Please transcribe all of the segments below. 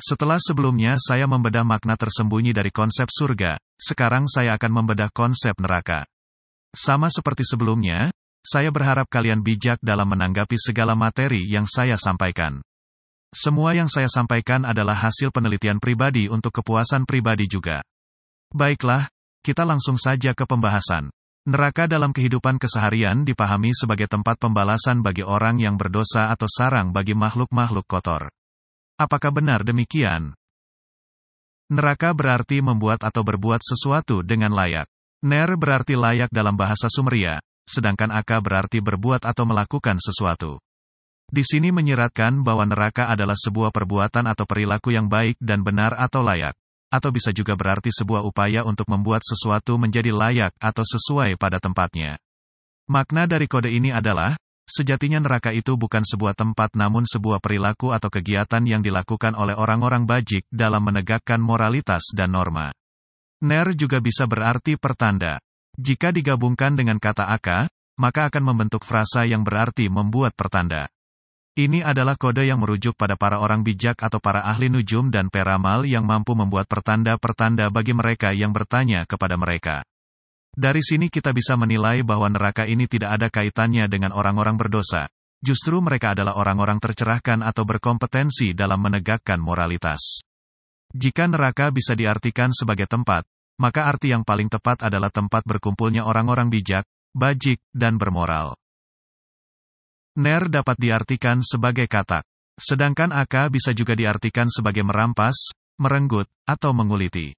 Setelah sebelumnya saya membedah makna tersembunyi dari konsep surga, sekarang saya akan membedah konsep neraka. Sama seperti sebelumnya, saya berharap kalian bijak dalam menanggapi segala materi yang saya sampaikan. Semua yang saya sampaikan adalah hasil penelitian pribadi untuk kepuasan pribadi juga. Baiklah, kita langsung saja ke pembahasan. Neraka dalam kehidupan keseharian dipahami sebagai tempat pembalasan bagi orang yang berdosa atau sarang bagi makhluk-makhluk kotor. Apakah benar demikian? Neraka berarti membuat atau berbuat sesuatu dengan layak. Ner berarti layak dalam bahasa Sumeria, sedangkan aka berarti berbuat atau melakukan sesuatu. Di sini menyiratkan bahwa neraka adalah sebuah perbuatan atau perilaku yang baik dan benar atau layak. Atau bisa juga berarti sebuah upaya untuk membuat sesuatu menjadi layak atau sesuai pada tempatnya. Makna dari kode ini adalah, Sejatinya neraka itu bukan sebuah tempat namun sebuah perilaku atau kegiatan yang dilakukan oleh orang-orang bajik dalam menegakkan moralitas dan norma. Ner juga bisa berarti pertanda. Jika digabungkan dengan kata aka, maka akan membentuk frasa yang berarti membuat pertanda. Ini adalah kode yang merujuk pada para orang bijak atau para ahli nujum dan peramal yang mampu membuat pertanda-pertanda bagi mereka yang bertanya kepada mereka. Dari sini kita bisa menilai bahwa neraka ini tidak ada kaitannya dengan orang-orang berdosa. Justru mereka adalah orang-orang tercerahkan atau berkompetensi dalam menegakkan moralitas. Jika neraka bisa diartikan sebagai tempat, maka arti yang paling tepat adalah tempat berkumpulnya orang-orang bijak, bajik, dan bermoral. Ner dapat diartikan sebagai katak. Sedangkan aka bisa juga diartikan sebagai merampas, merenggut, atau menguliti.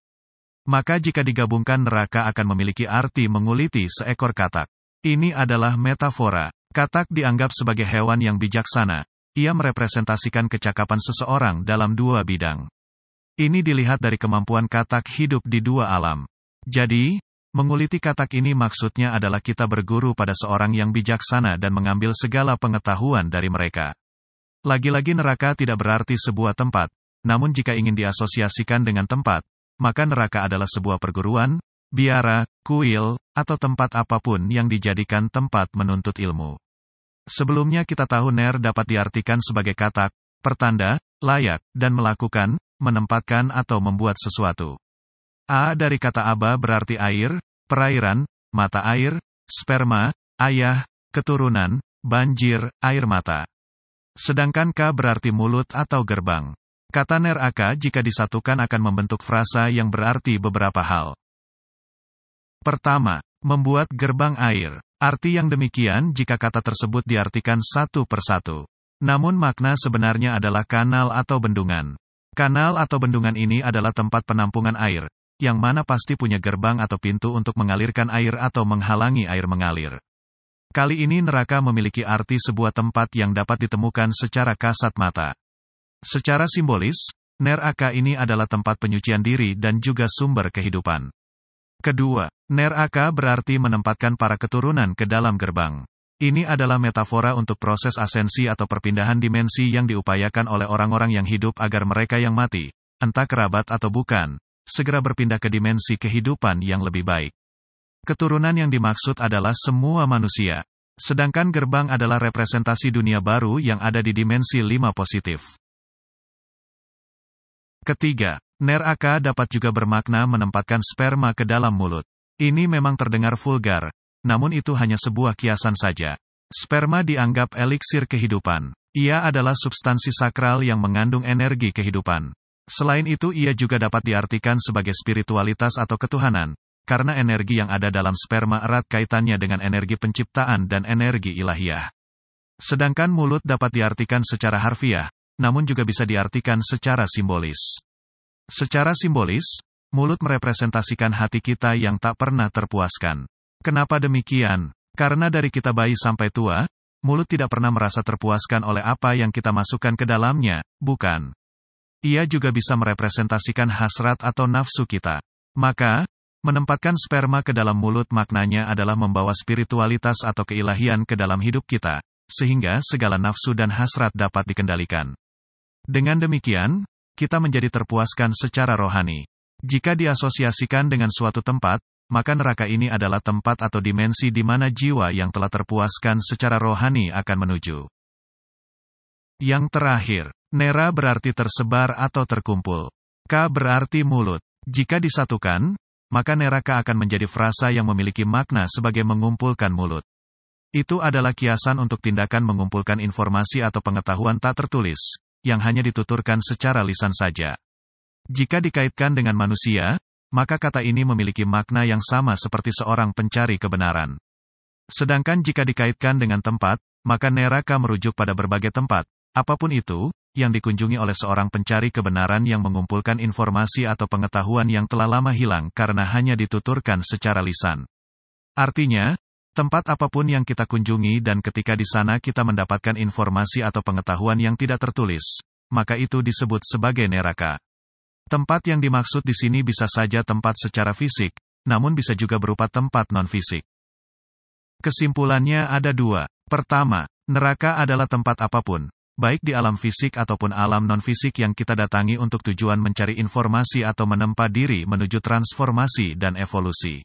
Maka jika digabungkan neraka akan memiliki arti menguliti seekor katak. Ini adalah metafora. Katak dianggap sebagai hewan yang bijaksana. Ia merepresentasikan kecakapan seseorang dalam dua bidang. Ini dilihat dari kemampuan katak hidup di dua alam. Jadi, menguliti katak ini maksudnya adalah kita berguru pada seorang yang bijaksana dan mengambil segala pengetahuan dari mereka. Lagi-lagi neraka tidak berarti sebuah tempat, namun jika ingin diasosiasikan dengan tempat, maka neraka adalah sebuah perguruan, biara, kuil, atau tempat apapun yang dijadikan tempat menuntut ilmu. Sebelumnya kita tahu ner dapat diartikan sebagai katak, pertanda, layak, dan melakukan, menempatkan atau membuat sesuatu. A dari kata aba berarti air, perairan, mata air, sperma, ayah, keturunan, banjir, air mata. Sedangkan K berarti mulut atau gerbang. Kata neraka jika disatukan akan membentuk frasa yang berarti beberapa hal. Pertama, membuat gerbang air. Arti yang demikian jika kata tersebut diartikan satu persatu. Namun makna sebenarnya adalah kanal atau bendungan. Kanal atau bendungan ini adalah tempat penampungan air, yang mana pasti punya gerbang atau pintu untuk mengalirkan air atau menghalangi air mengalir. Kali ini neraka memiliki arti sebuah tempat yang dapat ditemukan secara kasat mata. Secara simbolis, neraka ini adalah tempat penyucian diri dan juga sumber kehidupan. Kedua, neraka berarti menempatkan para keturunan ke dalam gerbang. Ini adalah metafora untuk proses asensi atau perpindahan dimensi yang diupayakan oleh orang-orang yang hidup agar mereka yang mati, entah kerabat atau bukan, segera berpindah ke dimensi kehidupan yang lebih baik. Keturunan yang dimaksud adalah semua manusia. Sedangkan gerbang adalah representasi dunia baru yang ada di dimensi lima positif. Ketiga, neraka dapat juga bermakna menempatkan sperma ke dalam mulut. Ini memang terdengar vulgar, namun itu hanya sebuah kiasan saja. Sperma dianggap eliksir kehidupan. Ia adalah substansi sakral yang mengandung energi kehidupan. Selain itu ia juga dapat diartikan sebagai spiritualitas atau ketuhanan, karena energi yang ada dalam sperma erat kaitannya dengan energi penciptaan dan energi ilahiyah. Sedangkan mulut dapat diartikan secara harfiah, namun juga bisa diartikan secara simbolis. Secara simbolis, mulut merepresentasikan hati kita yang tak pernah terpuaskan. Kenapa demikian? Karena dari kita bayi sampai tua, mulut tidak pernah merasa terpuaskan oleh apa yang kita masukkan ke dalamnya, bukan? Ia juga bisa merepresentasikan hasrat atau nafsu kita. Maka, menempatkan sperma ke dalam mulut maknanya adalah membawa spiritualitas atau keilahian ke dalam hidup kita, sehingga segala nafsu dan hasrat dapat dikendalikan. Dengan demikian, kita menjadi terpuaskan secara rohani. Jika diasosiasikan dengan suatu tempat, maka neraka ini adalah tempat atau dimensi di mana jiwa yang telah terpuaskan secara rohani akan menuju. Yang terakhir, nera berarti tersebar atau terkumpul. Ka berarti mulut. Jika disatukan, maka neraka akan menjadi frasa yang memiliki makna sebagai mengumpulkan mulut. Itu adalah kiasan untuk tindakan mengumpulkan informasi atau pengetahuan tak tertulis, yang hanya dituturkan secara lisan saja. Jika dikaitkan dengan manusia, maka kata ini memiliki makna yang sama seperti seorang pencari kebenaran. Sedangkan jika dikaitkan dengan tempat, maka neraka merujuk pada berbagai tempat, apapun itu, yang dikunjungi oleh seorang pencari kebenaran yang mengumpulkan informasi atau pengetahuan yang telah lama hilang karena hanya dituturkan secara lisan. Artinya, Tempat apapun yang kita kunjungi dan ketika di sana kita mendapatkan informasi atau pengetahuan yang tidak tertulis, maka itu disebut sebagai neraka. Tempat yang dimaksud di sini bisa saja tempat secara fisik, namun bisa juga berupa tempat non-fisik. Kesimpulannya ada dua. Pertama, neraka adalah tempat apapun, baik di alam fisik ataupun alam non-fisik yang kita datangi untuk tujuan mencari informasi atau menempa diri menuju transformasi dan evolusi.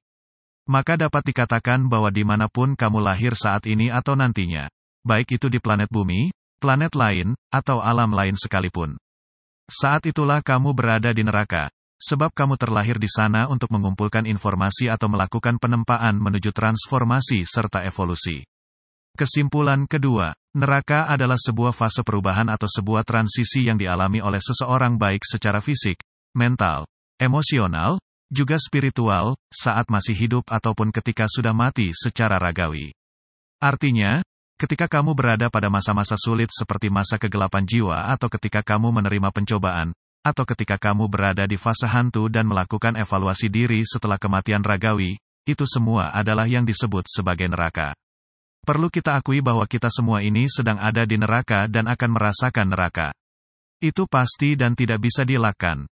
Maka dapat dikatakan bahwa dimanapun kamu lahir saat ini atau nantinya, baik itu di planet bumi, planet lain, atau alam lain sekalipun. Saat itulah kamu berada di neraka, sebab kamu terlahir di sana untuk mengumpulkan informasi atau melakukan penempaan menuju transformasi serta evolusi. Kesimpulan kedua, neraka adalah sebuah fase perubahan atau sebuah transisi yang dialami oleh seseorang baik secara fisik, mental, emosional, juga spiritual, saat masih hidup ataupun ketika sudah mati secara ragawi. Artinya, ketika kamu berada pada masa-masa sulit seperti masa kegelapan jiwa atau ketika kamu menerima pencobaan, atau ketika kamu berada di fase hantu dan melakukan evaluasi diri setelah kematian ragawi, itu semua adalah yang disebut sebagai neraka. Perlu kita akui bahwa kita semua ini sedang ada di neraka dan akan merasakan neraka. Itu pasti dan tidak bisa dilakukan.